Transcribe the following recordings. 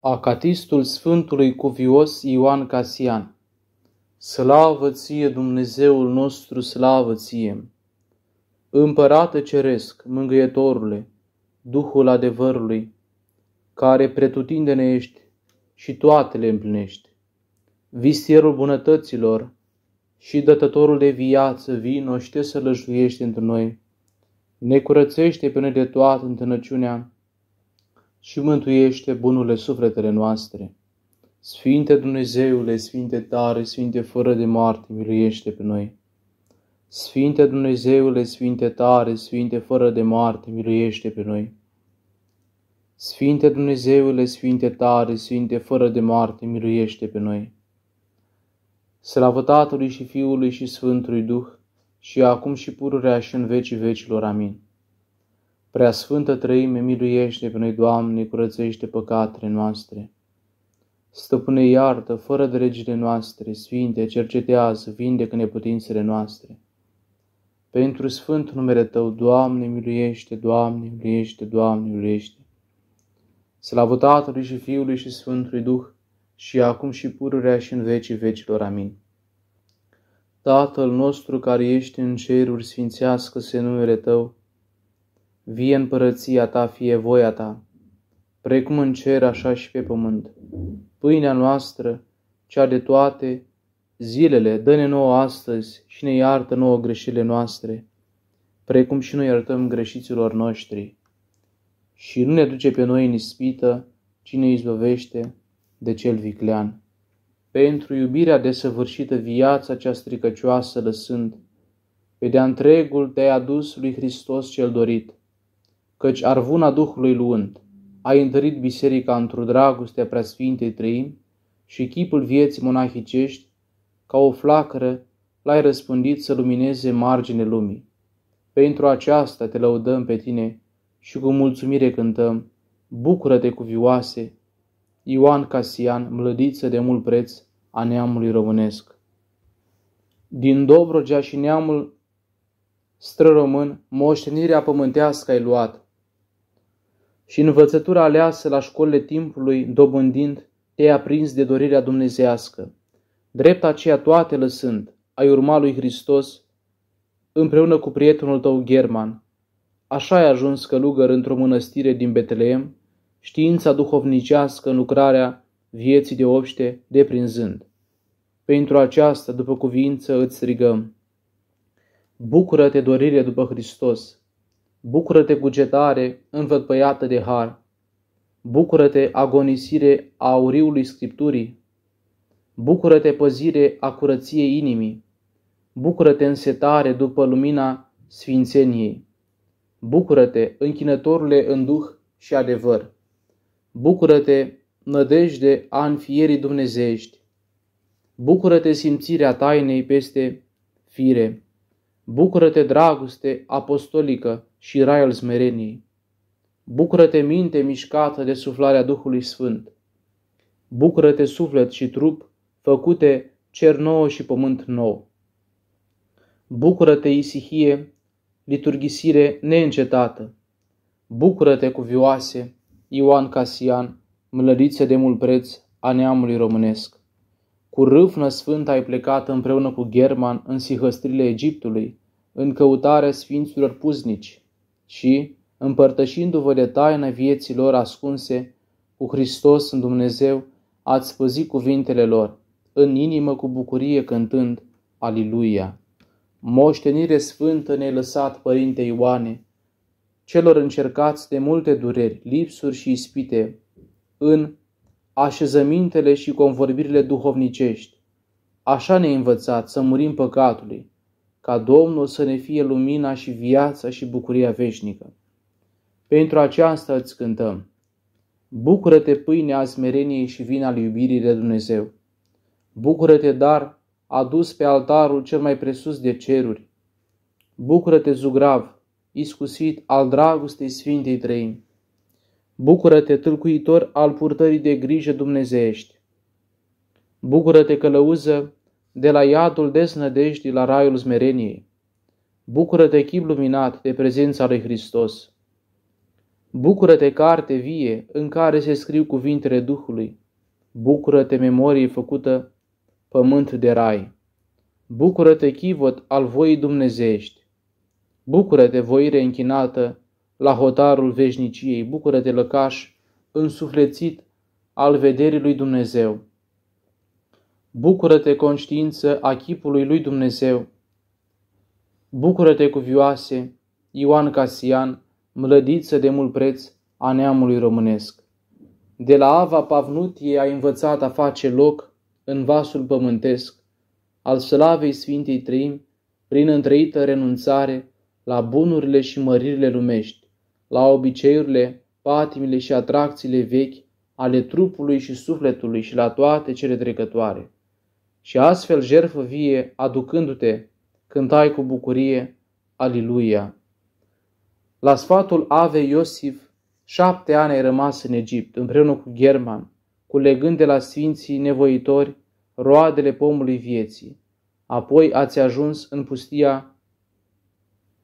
Acatistul Sfântului Cuvios Ioan Casian Slavă ție, Dumnezeul nostru, slavă ție! Împărate ceresc, mângâietorule, Duhul adevărului, care pretutindene ești și toate le împlinești, visierul bunătăților și dătătorul de viață, vino și te sălășluiești într noi, ne curățește pe noi de toată întâlnăciunea, și mântuiește bunurile sufletele noastre. Sfinte Dumnezeule, Sfinte tare, Sfinte fără de moarte, miluiește pe noi. Sfinte Dumnezeule, Sfinte tare, Sfinte fără de moarte, miluiește pe noi. Sfinte Dumnezeule, Sfinte tare, Sfinte fără de moarte, miluiește pe noi. Slavă Tatălui și Fiului și Sfântului Duh, și acum și pururea și în vecii vecilor. Amin. Prea Sfântă Trăime, miluiește pe noi, Doamne, curățește păcatele noastre. Stăpâne, iartă, fără de noastre, Sfinte, cercetează, vindecă neputințele noastre. Pentru Sfânt numele Tău, Doamne, miluiește, Doamne, miluiește, Doamne, miluiește. Slavă Tatălui și Fiului și Sfântului Duh, și acum și pururea și în vecii vecilor. Amin. Tatăl nostru care ești în ceruri, sfințească-se numele Tău, vie împărăția ta, fie voia ta, precum în cer, așa și pe pământ. Pâinea noastră, cea de toate zilele, dă-ne nouă astăzi și ne iartă nouă greșelile noastre, precum și noi iertăm greșiților noștri. Și nu ne duce pe noi în ispită, ne izbăvește de cel viclean. Pentru iubirea desăvârșită viața cea stricăcioasă lăsând, pe de-a întregul te-ai adus lui Hristos cel dorit, căci arvuna Duhului luând, a întărit biserica într-o dragoste a preasfintei trăim și chipul vieții monahicești, ca o flacără, l-ai răspândit să lumineze margine lumii. Pentru aceasta te lăudăm pe tine și cu mulțumire cântăm, bucură-te cuvioase, Ioan Casian, mlădiță de mult preț a neamului românesc. Din Dobrogea și neamul străromân, moștenirea pământească ai luat, și învățătura aleasă la școlile timpului dobândind, te-ai aprins de dorirea dumnezească. Drept aceea toate lăsând, ai urma lui Hristos împreună cu prietenul tău German. Așa ai ajuns călugăr într-o mănăstire din Betleem, știința duhovnicească în lucrarea vieții de obște deprinzând. Pentru aceasta, după cuvință, îți strigăm. Bucură-te, dorire după Hristos! Bucură-te, cugetare, învăpăiată de har! Bucură-te, agonisire a auriului Scripturii! Bucură-te, păzire a curăției inimii! Bucură-te, însetare după lumina sfințeniei! Bucură-te, închinătorule în duh și adevăr! Bucură-te, nădejde a înfierii dumnezeiești! Bucură-te, simțirea tainei peste fire! Bucură-te, dragoste apostolică! și rai al smereniei. Bucură-te minte mișcată de suflarea Duhului Sfânt. Bucură-te suflet și trup făcute cer nou și pământ nou. Bucură-te isihie, liturghisire neîncetată. Bucură-te cuvioase, Ioan Casian, mlădițe de mult preț a neamului românesc. Cu râfnă sfântă ai plecat împreună cu German în sihăstrile Egiptului, în căutarea sfinților puznici, și, împărtășindu-vă de taină vieții lor ascunse, cu Hristos în Dumnezeu, ați păzit cuvintele lor, în inimă cu bucurie cântând, Aliluia! Moștenire sfântă ne-ai lăsat, Părinte Ioane, celor încercați de multe dureri, lipsuri și ispite, în așezămintele și convorbirile duhovnicești. Așa ne-ai învățat să murim păcatului, ca Domnul să ne fie lumina și viața și bucuria veșnică. Pentru aceasta îți cântăm. Bucură-te, pâinea smereniei și vin al iubirii de Dumnezeu. Bucură-te, dar, adus pe altarul cel mai presus de ceruri. Bucură-te, zugrav, iscusit al dragostei Sfintei Trăim. Bucură-te, tâlcuitor al purtării de grijă dumnezeiești. Bucură-te, călăuză, de la iadul desnădejdii la raiul zmereniei. Bucură-te chip luminat de prezența lui Hristos. Bucură-te carte vie în care se scriu cuvintele Duhului. Bucură-te memorie făcută pământ de rai. Bucură-te chivot al voii dumnezești. Bucură-te voire închinată la hotarul veșniciei. Bucură-te lăcaș însuflețit al vederii lui Dumnezeu. Bucură-te, conștiință, a chipului lui Dumnezeu! Bucură-te, cuvioase, Ioan Casian, mlădiță de mult preț a neamului românesc! De la Ava Pavnutie a învățat a face loc în vasul pământesc al slavei Sfintei Trăim, prin întreită renunțare la bunurile și măririle lumești, la obiceiurile, patimile și atracțiile vechi ale trupului și sufletului și la toate cele trecătoare și astfel jertfă vie aducându-te, cântai cu bucurie, Aliluia! La sfatul Ave Iosif, șapte ani ai rămas în Egipt, împreună cu German, culegând de la sfinții nevoitori roadele pomului vieții. Apoi ați ajuns în pustia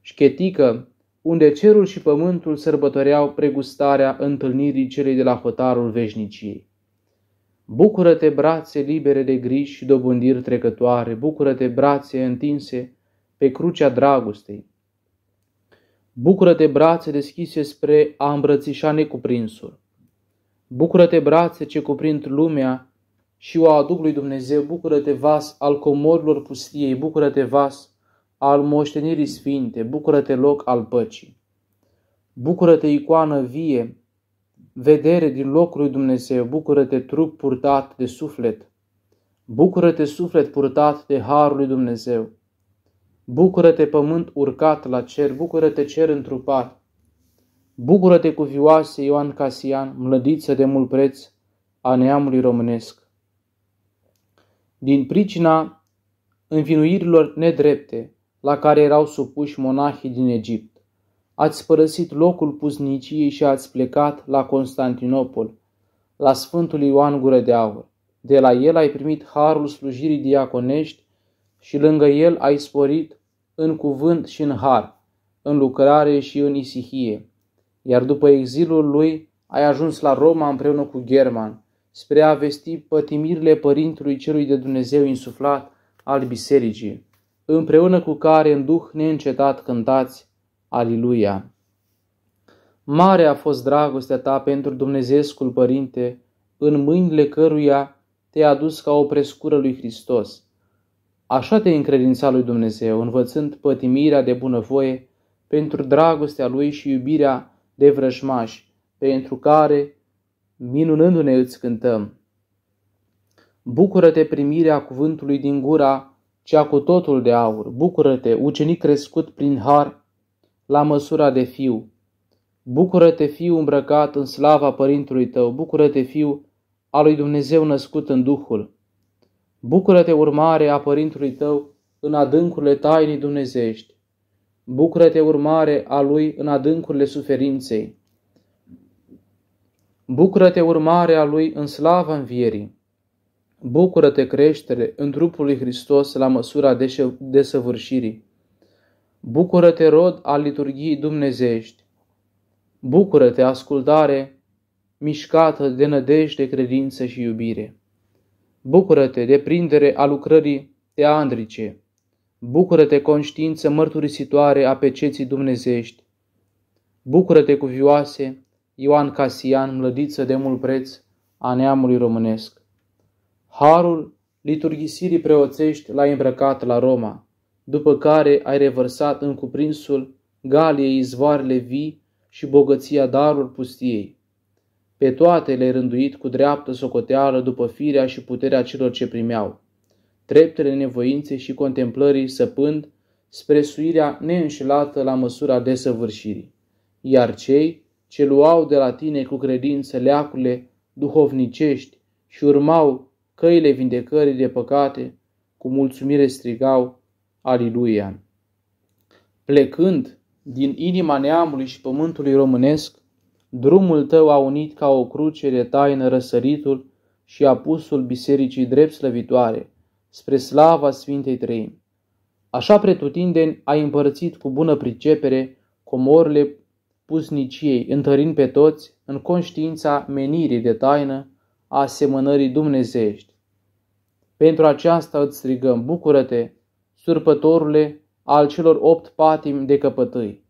șchetică, unde cerul și pământul sărbătoreau pregustarea întâlnirii celei de la hotarul veșniciei. Bucură-te, brațe libere de griji și dobândiri trecătoare, bucură-te, brațe întinse pe crucea dragostei. Bucură-te, brațe deschise spre a îmbrățișa necuprinsul. Bucură-te, brațe ce cuprind lumea și o aduc lui Dumnezeu, bucură-te, vas al comorilor pustiei, bucură-te, vas al moștenirii sfinte, bucură-te, loc al păcii. Bucură-te, icoană vie, vedere din locul lui Dumnezeu, bucură-te trup purtat de suflet, bucură-te suflet purtat de harul lui Dumnezeu, bucură-te pământ urcat la cer, bucură-te cer întrupat, bucură-te cu vioase Ioan Casian, mlădiță de mult preț a neamului românesc. Din pricina învinuirilor nedrepte la care erau supuși monahii din Egipt, ați părăsit locul puzniciei și ați plecat la Constantinopol, la Sfântul Ioan Gură de Aur. De la el ai primit harul slujirii diaconești și lângă el ai sporit în cuvânt și în har, în lucrare și în isihie. Iar după exilul lui ai ajuns la Roma împreună cu German, spre a vesti pătimirile Părintului Celui de Dumnezeu insuflat al Bisericii, împreună cu care în duh neîncetat cântați Aliluia! Mare a fost dragostea ta pentru Dumnezeescul Părinte, în mâinile căruia te-a adus ca o prescură lui Hristos. Așa te încredința lui Dumnezeu, învățând pătimirea de bunăvoie pentru dragostea lui și iubirea de vrăjmași, pentru care, minunându-ne, îți cântăm. Bucură-te primirea cuvântului din gura cea cu totul de aur, bucură-te, ucenic crescut prin har la măsura de fiu. Bucură-te, fiu îmbrăcat în slava părintului tău, bucură-te, fiu al lui Dumnezeu născut în Duhul. Bucură-te, urmare a părintului tău, în adâncurile tainii dumnezești. Bucură-te, urmare a lui în adâncurile suferinței. Bucură-te, urmare a lui în slava învierii. Bucură-te, creștere în trupul lui Hristos la măsura desăvârșirii. Bucură-te, rod al liturghiei dumnezești! Bucură-te, ascultare, mișcată de nădejde, credință și iubire! Bucură-te de prindere a lucrării teandrice! Bucură-te, conștiință mărturisitoare a peceții dumnezești! Bucură-te, cuvioase, Ioan Casian, mlădiță de mult preț a neamului românesc! Harul liturghisirii preoțești l-a îmbrăcat la Roma – după care ai revărsat în cuprinsul Galiei izvoarele vii și bogăția darul pustiei. Pe toate le-ai rânduit cu dreaptă socoteală după firea și puterea celor ce primeau, treptele nevoinței și contemplării săpând spre suirea neînșelată la măsura desăvârșirii. Iar cei ce luau de la tine cu credință leacurile duhovnicești și urmau căile vindecării de păcate, cu mulțumire strigau, Aliluia! Plecând din inima neamului și pământului românesc, drumul tău a unit ca o cruce de taină răsăritul și apusul bisericii drept slăvitoare, spre slava Sfintei Trăim. Așa pretutindeni a împărțit cu bună pricepere comorile pusniciei, întărind pe toți în conștiința menirii de taină a asemănării dumnezești. Pentru aceasta îți strigăm, bucură-te, surpătorule al celor opt patimi de căpătâi.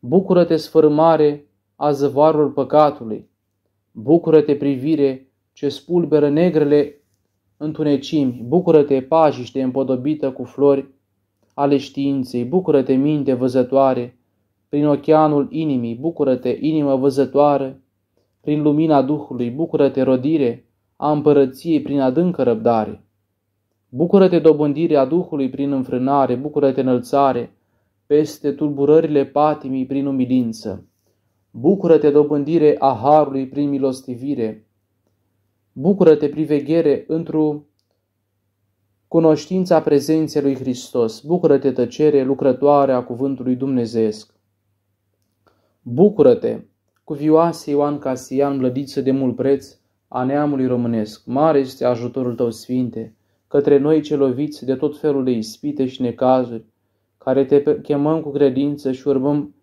Bucură-te, sfârmare, a zăvarul păcatului. Bucură-te, privire, ce spulberă negrele întunecimi. Bucură-te, pajiște împodobită cu flori ale științei. Bucură-te, minte văzătoare, prin oceanul inimii. Bucură-te, inimă văzătoare, prin lumina Duhului. Bucură-te, rodire, a împărăției prin adâncă răbdare. Bucură-te dobândirea Duhului prin înfrânare, bucură-te înălțare, peste tulburările patimii prin umilință. Bucură-te dobândire a Harului prin milostivire. Bucură-te priveghere într-o cunoștința prezenței lui Hristos. Bucură-te tăcere lucrătoare a cuvântului dumnezeesc. Bucură-te, vioase Ioan Casian, blădiță de mult preț a neamului românesc. Mare este ajutorul tău, Sfinte! către noi ce loviți de tot felul de ispite și necazuri, care te chemăm cu credință și urmăm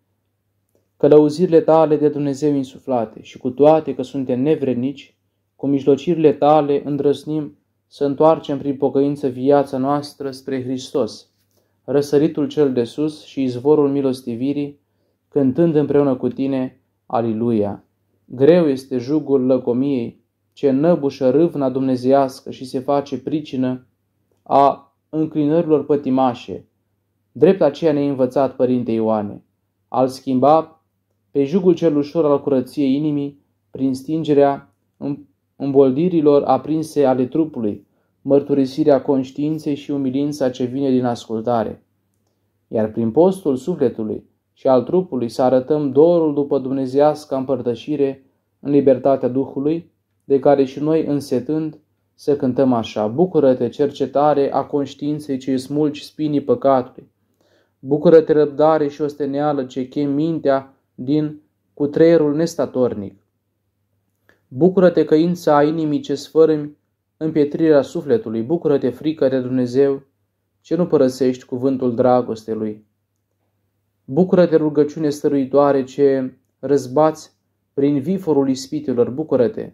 călăuzirile tale de Dumnezeu insuflate și cu toate că suntem nevrednici, cu mijlocirile tale îndrăsnim să întoarcem prin pocăință viața noastră spre Hristos, răsăritul cel de sus și izvorul milostivirii, cântând împreună cu tine, Aliluia! Greu este jugul lăcomiei, ce năbușă râvna dumnezească și se face pricină a înclinărilor pătimașe, drept aceea ne-a învățat Părinte Ioane, al schimba pe jugul cel ușor al curăției inimii prin stingerea îmboldirilor aprinse ale trupului, mărturisirea conștiinței și umilința ce vine din ascultare. Iar prin postul sufletului și al trupului să arătăm dorul după dumnezească împărtășire în libertatea Duhului, de care și noi însetând să cântăm așa. Bucură-te, cercetare a conștiinței ce smulgi spinii păcatului. Bucură-te, răbdare și osteneală ce chem mintea din cutreierul nestatornic. Bucură-te, căința a inimii ce sfărâmi împietrirea sufletului. Bucură-te, frică de Dumnezeu ce nu părăsești cuvântul dragostei lui. Bucură-te, rugăciune stăruitoare ce răzbați prin viforul ispitelor. Bucură-te,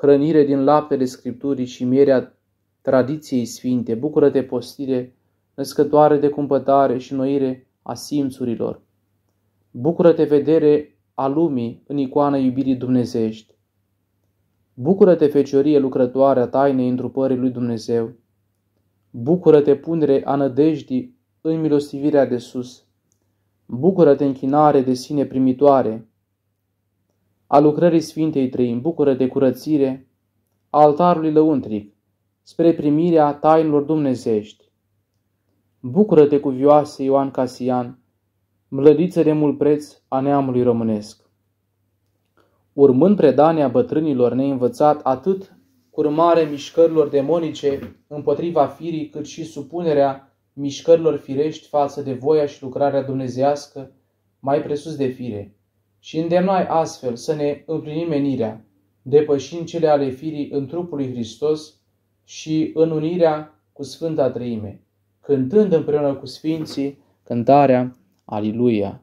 hrănire din laptele Scripturii și mierea tradiției sfinte, bucură-te postire, născătoare de cumpătare și noire a simțurilor. Bucură-te vedere a lumii în icoana iubirii dumnezești. Bucură-te feciorie lucrătoare a tainei întrupării lui Dumnezeu. Bucură-te punere a nădejdii în milostivirea de sus. Bucură-te închinare de sine primitoare, a lucrării Sfintei Trei bucură de curățire, a altarului lăuntric, spre primirea tainilor dumnezești. bucură cu cuvioase Ioan Casian, mlădiță de mult preț a neamului românesc. Urmând predania bătrânilor neînvățat atât curmare mișcărilor demonice împotriva firii, cât și supunerea mișcărilor firești față de voia și lucrarea dumnezească, mai presus de fire și îndemnai astfel să ne împlinim menirea, depășind cele ale firii în trupul lui Hristos și în unirea cu Sfânta Treime, cântând împreună cu Sfinții cântarea Aliluia.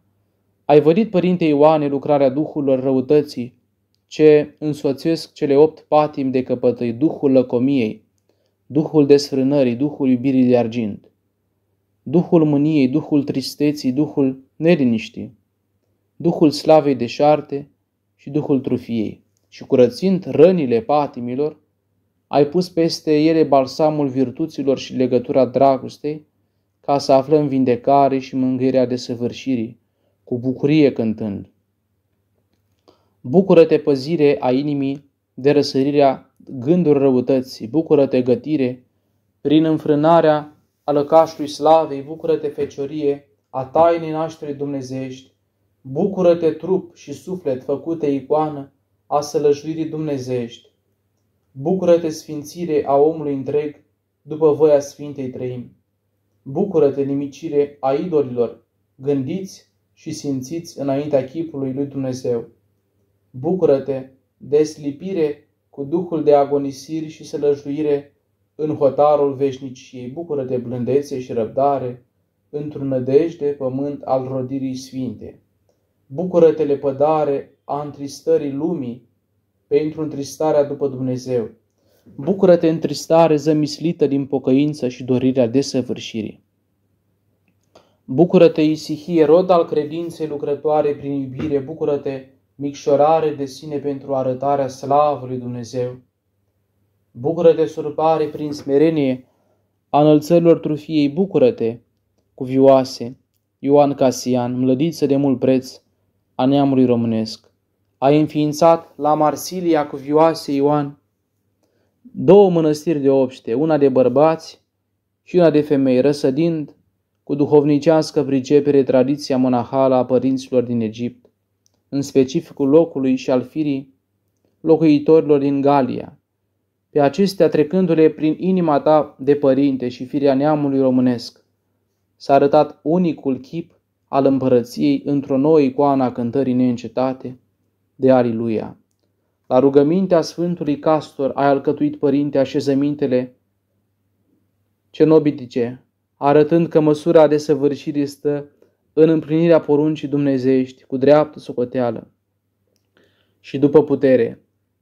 Ai vădit, Părinte Ioane, lucrarea duhurilor răutății, ce însoțesc cele opt patim de căpătăi, Duhul lăcomiei, Duhul desfrânării, Duhul iubirii de argint, Duhul mâniei, Duhul tristeții, Duhul neliniștii, Duhul slavei deșarte și Duhul trufiei. Și curățind rănile patimilor, ai pus peste ele balsamul virtuților și legătura dragostei, ca să aflăm vindecare și mângâierea desăvârșirii, cu bucurie cântând. Bucură-te păzire a inimii de răsărirea gândurilor răutății, bucură-te gătire prin înfrânarea alăcașului slavei, bucură-te feciorie a tainei nașterii dumnezești, Bucură-te trup și suflet făcute icoană a sălășuirii dumnezeiești. Bucură-te sfințire a omului întreg după voia Sfintei Trăim. Bucură-te nimicire a idolilor, gândiți și simțiți înaintea chipului lui Dumnezeu. Bucură-te deslipire cu duhul de agonisiri și sălășuire în hotarul veșniciei. Bucură-te blândețe și răbdare într-un nădejde pământ al rodirii sfinte bucură-te lepădare a întristării lumii pentru întristarea după Dumnezeu. Bucură-te întristare zămislită din pocăință și dorirea desăvârșirii. Bucură-te, Isihie, rod al credinței lucrătoare prin iubire, bucură-te, micșorare de sine pentru arătarea slavului Dumnezeu. Bucură-te, surpare prin smerenie a înălțărilor trufiei, bucură-te, cuvioase, Ioan Casian, mlădiță de mult preț, a neamului românesc. A înființat la Marsilia cu vioase Ioan două mănăstiri de obște, una de bărbați și una de femei, răsădind cu duhovnicească pricepere tradiția monahală a părinților din Egipt, în specificul locului și al firii locuitorilor din Galia, pe acestea trecându-le prin inima ta de părinte și firea neamului românesc. S-a arătat unicul chip al împărăției într-o nouă icoană a cântării neîncetate de Aliluia. La rugămintea Sfântului Castor ai alcătuit, Părinte, așezămintele cenobitice, arătând că măsura de săvârșire stă în împlinirea poruncii dumnezeiești cu dreaptă socoteală și după putere,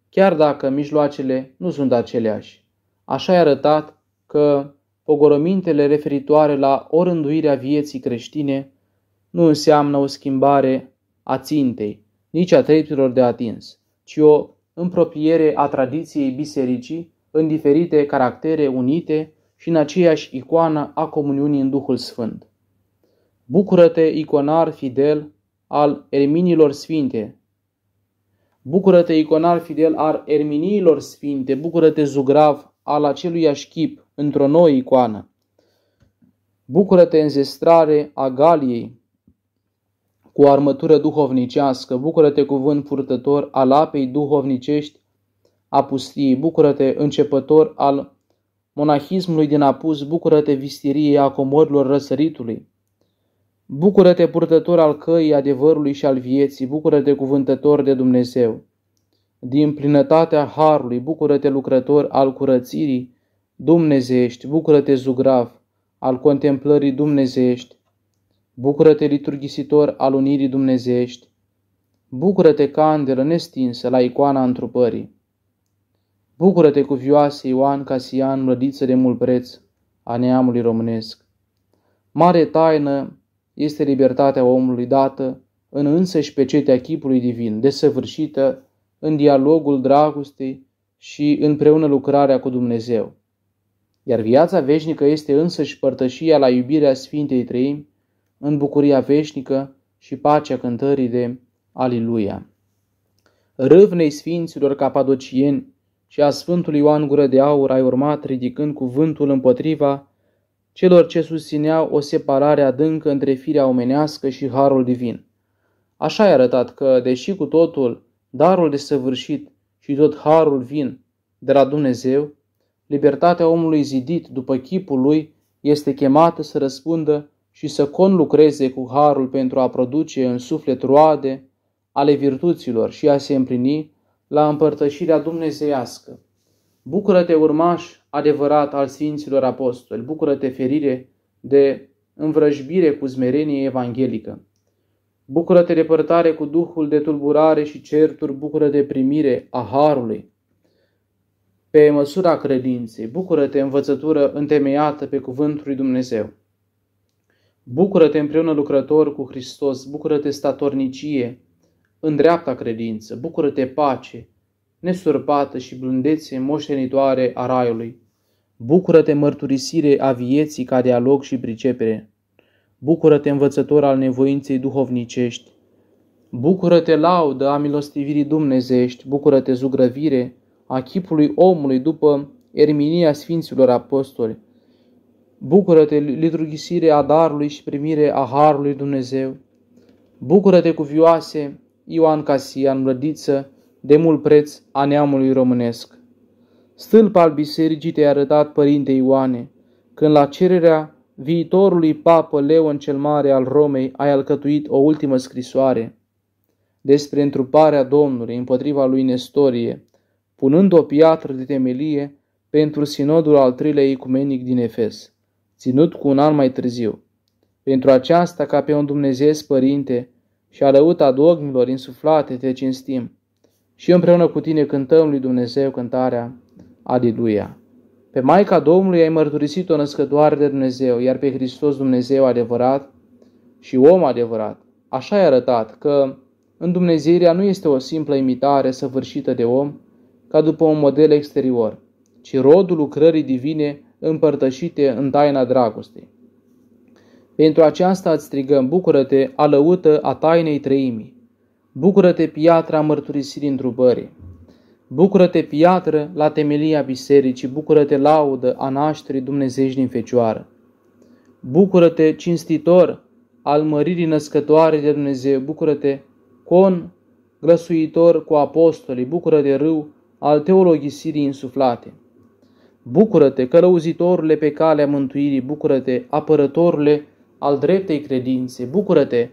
chiar dacă mijloacele nu sunt aceleași. Așa ai arătat că pogoromintele referitoare la orânduirea vieții creștine nu înseamnă o schimbare a țintei, nici a treptelor de atins, ci o împropiere a tradiției bisericii în diferite caractere unite și în aceeași icoană a comuniunii în Duhul Sfânt. Bucură-te, iconar fidel al erminilor sfinte! Bucură-te, iconar fidel al erminiilor sfinte! Bucură-te, zugrav al aceluiași chip într-o nouă icoană! Bucură-te, înzestrare a Galiei! cu armătură duhovnicească, bucură-te cuvânt purtător al apei duhovnicești a pustiei, bucură-te începător al monahismului din apus, bucură-te vistirie a comorilor răsăritului. Bucură-te purtător al căii adevărului și al vieții, bucură-te cuvântător de Dumnezeu. Din plinătatea harului, bucură-te lucrător al curățirii Dumnezești, bucură-te zugrav al contemplării Dumnezești. Bucură-te, liturghisitor al unirii dumnezești! Bucură-te, candelă nestinsă la icoana întrupării! Bucură-te, cuvioase Ioan Casian, mlădiță de mult preț a neamului românesc! Mare taină este libertatea omului dată în însăși pecetea chipului divin, desăvârșită în dialogul dragostei și împreună lucrarea cu Dumnezeu. Iar viața veșnică este însăși părtășia la iubirea Sfintei Treimi, în bucuria veșnică și pacea cântării de Aliluia. Râvnei Sfinților Capadocieni și a Sfântului Ioan Gură de Aur ai urmat ridicând cuvântul împotriva celor ce susțineau o separare adâncă între firea omenească și harul divin. Așa i-a arătat că, deși cu totul darul de săvârșit și tot harul vin de la Dumnezeu, libertatea omului zidit după chipul lui este chemată să răspundă și să conlucreze cu harul pentru a produce în suflet roade ale virtuților și a se împlini la împărtășirea dumnezeiască. Bucură-te, urmaș adevărat al Sfinților Apostoli, bucură-te, ferire de învrăjbire cu zmerenie evanghelică. Bucură-te depărtare cu duhul de tulburare și certuri, bucură de primire a harului. Pe măsura credinței, bucură-te învățătură întemeiată pe cuvântul lui Dumnezeu. Bucură-te împreună lucrător cu Hristos, bucură-te statornicie, în dreapta credință, bucură-te pace, nesurpată și blândețe moștenitoare a raiului. Bucură-te mărturisire a vieții ca dialog și pricepere. Bucură-te învățător al nevoinței duhovnicești. Bucură-te laudă a milostivirii dumnezești, bucură-te zugrăvire a chipului omului după erminia Sfinților Apostoli, Bucură-te, liturghisire a darului și primire a harului Dumnezeu. Bucură-te, vioase, Ioan Casian, mlădiță, de mult preț a neamului românesc. Stâlp al bisericii te a arătat, Părinte Ioane, când la cererea viitorului papă Leon cel Mare al Romei ai alcătuit o ultimă scrisoare despre întruparea Domnului împotriva lui Nestorie, punând o piatră de temelie pentru sinodul al treilea ecumenic din Efes ținut cu un an mai târziu. Pentru aceasta, ca pe un Dumnezeu Părinte și a răuta dogmilor insuflate, te cinstim. Și împreună cu tine cântăm lui Dumnezeu cântarea Aleluia. Pe Maica Domnului ai mărturisit o născătoare de Dumnezeu, iar pe Hristos Dumnezeu adevărat și om adevărat. Așa ai arătat că în Dumnezeirea nu este o simplă imitare săvârșită de om, ca după un model exterior, ci rodul lucrării divine împărtășite în taina dragostei. Pentru aceasta îți strigăm, bucură-te, alăută a tainei trăimii. Bucură-te, piatra mărturisirii întrubării, Bucură-te, piatră, la temelia bisericii, bucură-te, laudă a nașterii dumnezești din Fecioară. Bucură-te, cinstitor, al măririi născătoare de Dumnezeu, bucură-te, con, glăsuitor cu apostolii, bucură-te, râu, al teologisirii insuflate. Bucură-te, călăuzitorule pe calea mântuirii, bucură-te, apărătorule al dreptei credințe, bucură-te,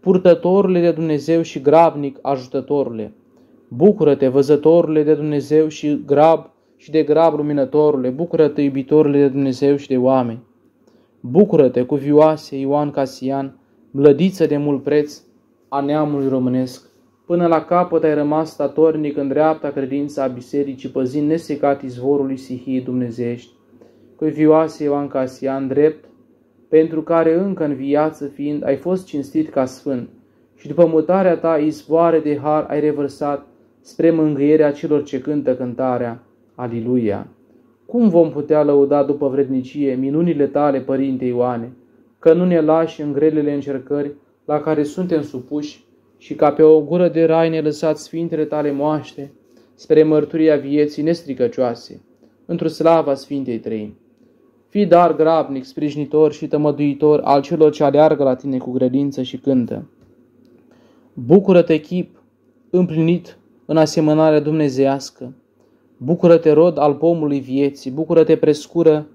purtătorule de Dumnezeu și grabnic ajutătorule, bucură-te, văzătorule de Dumnezeu și grab și de grab luminătorule, bucură-te, iubitorule de Dumnezeu și de oameni. Bucură-te, cuvioase Ioan Casian, blădiță de mult preț a neamului românesc. Până la capăt ai rămas statornic în dreapta credința a bisericii, păzind nesecat izvorului sihii dumnezești, cu vioase Ioan Casian drept, pentru care încă în viață fiind ai fost cinstit ca sfânt și după mutarea ta izvoare de har ai revărsat spre mângâierea celor ce cântă cântarea. Aliluia! Cum vom putea lăuda după vrednicie minunile tale, Părinte Ioane, că nu ne lași în grelele încercări la care suntem supuși și ca pe o gură de rai ne lăsați sfintele tale moaște, spre mărturia vieții nestricăcioase, într-o slava Sfintei Trei. Fi dar grabnic, sprijinitor și tămăduitor al celor ce aleargă la tine cu grădință și cântă. Bucură-te chip, împlinit în asemănarea dumnezească, bucură-te rod al pomului vieții, bucură-te prescură,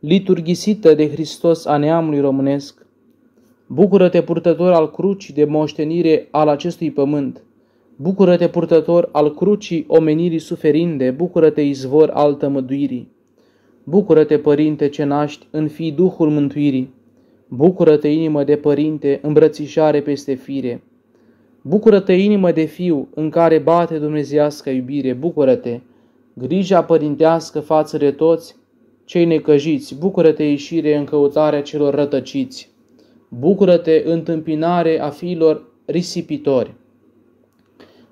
liturghisită de Hristos a neamului românesc, Bucură-te, purtător al crucii de moștenire al acestui pământ! Bucură-te, purtător al crucii omenirii suferinde! Bucură-te, izvor al tămăduirii! Bucură-te, părinte, ce naști în fii Duhul mântuirii! Bucură-te, inimă de părinte, îmbrățișare peste fire! Bucură-te, inimă de fiu, în care bate Dumnezească iubire! Bucură-te! Grija părintească față de toți cei necăjiți! Bucură-te, ieșire în căutarea celor rătăciți! bucură-te întâmpinare a fiilor risipitori.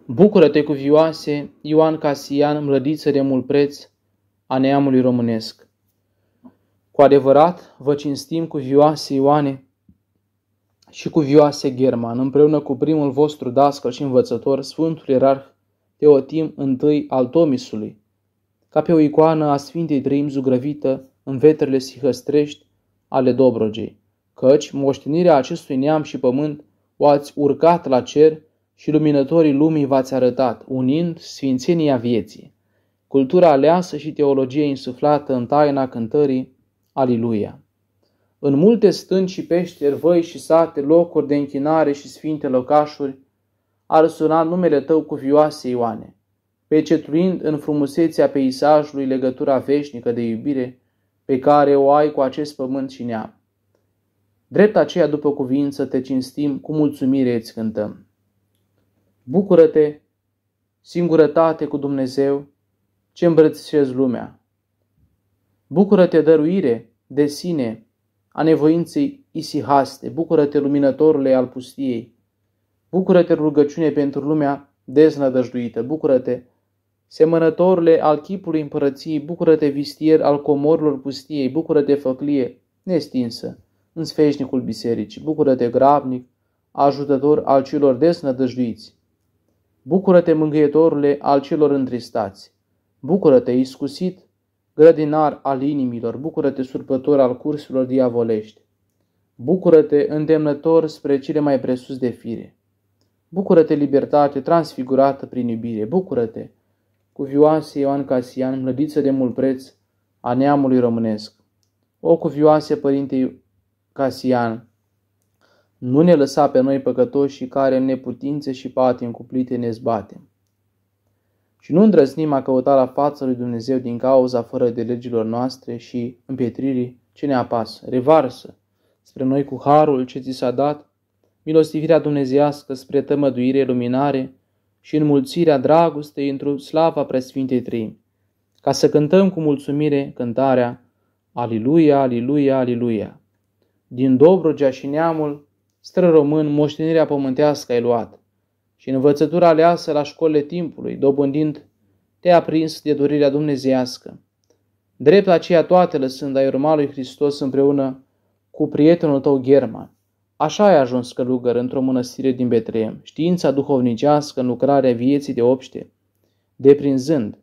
Bucură-te cu vioase, Ioan Casian, mlădiță de mult preț a neamului românesc. Cu adevărat vă cinstim cu vioase Ioane și cu vioase German, împreună cu primul vostru dascăl și învățător, Sfântul Ierarh Teotim I al Tomisului, ca pe o icoană a Sfintei Trăim zugrăvită în vetrele sihăstrești ale Dobrogei căci moștenirea acestui neam și pământ o ați urcat la cer și luminătorii lumii v-ați arătat, unind sfințenia vieții, cultura aleasă și teologie insuflată în taina cântării, Aliluia. În multe stânci și peșteri, văi și sate, locuri de închinare și sfinte locașuri, a răsunat numele tău cu vioase Ioane, pecetuind în frumusețea peisajului legătura veșnică de iubire pe care o ai cu acest pământ și neam. Drept aceea după cuvință te cinstim, cu mulțumire îți cântăm. Bucură-te, singurătate cu Dumnezeu, ce îmbrățișezi lumea. Bucură-te, dăruire de sine, a nevoinței isihaste, bucură-te, luminătorule al pustiei, bucură-te, rugăciune pentru lumea deznădăjduită, bucură-te, semănătorule al chipului împărăției, bucură-te, vistier al comorilor pustiei, bucură-te, făclie nestinsă, în sfeșnicul bisericii, bucură-te grabnic, ajutător al celor desnădăjduiți. Bucură-te, mângâietorule al celor întristați. Bucură-te, iscusit, grădinar al inimilor, bucură-te, surpător al cursurilor diavolești. Bucură-te, îndemnător spre cele mai presus de fire. Bucură-te, libertate transfigurată prin iubire. Bucură-te, cuvioase Ioan Casian, mlădiță de mult preț a neamului românesc. O cuvioase Părinte Casian, nu ne lăsa pe noi păcătoși și care în neputințe și pati încuplite ne zbatem. Și nu îndrăznim a căuta la fața lui Dumnezeu din cauza fără de legilor noastre și împietririi ce ne apasă. Revarsă spre noi cu harul ce ți s-a dat, milostivirea dumnezească spre tămăduire luminare și înmulțirea dragostei într-o slava preasfintei trei, ca să cântăm cu mulțumire cântarea Aliluia, Aliluia, Aliluia din Dobrogea și neamul, strărămân, moștenirea pământească ai luat și învățătura aleasă la școlile timpului, dobândind, te-a prins de dorirea dumnezeiască. Drept aceea toate lăsând ai urma lui Hristos împreună cu prietenul tău German. Așa ai ajuns călugăr într-o mănăstire din Betreem, știința duhovnicească în lucrarea vieții de obște, deprinzând.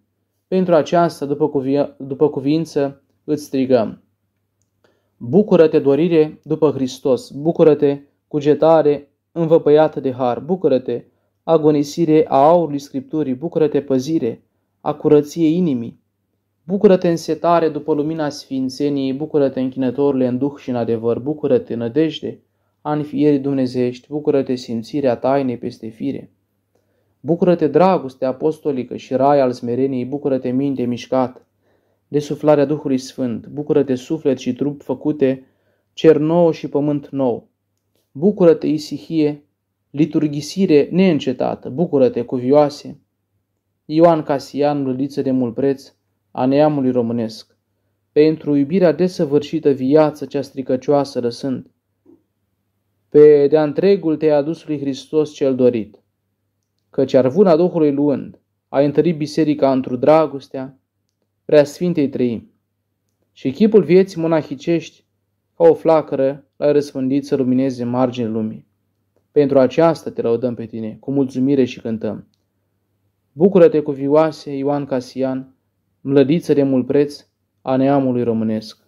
Pentru aceasta, după, cuvi- după cuvință, îți strigăm. Bucură-te, dorire după Hristos, bucură-te, cugetare învăpăiată de har, bucură-te, agonisire a aurului Scripturii, bucură-te, păzire a curăției inimii, bucură-te, însetare după lumina sfințeniei, bucură-te, închinătorule în duh și în adevăr, bucură-te, nădejde a înfierii dumnezeiești, bucură-te, simțirea tainei peste fire. Bucură-te, dragoste apostolică și rai al smereniei, bucură-te, minte mișcată de suflarea Duhului Sfânt. Bucură-te suflet și trup făcute, cer nou și pământ nou. Bucură-te, Isihie, liturghisire neîncetată, bucură-te, cuvioase. Ioan Casian, luliță de mult preț, a neamului românesc, pentru iubirea desăvârșită viață cea stricăcioasă răsând. Pe de-a întregul te-ai adus lui Hristos cel dorit, căci arvuna Duhului luând, a întărit biserica într-o dragostea, preasfintei trei. Și chipul vieții monahicești, ca o flacără, l-ai răspândit să lumineze marginea lumii. Pentru aceasta te laudăm pe tine, cu mulțumire și cântăm. Bucură-te cu vioase, Ioan Casian, mlădiță de mult preț a neamului românesc.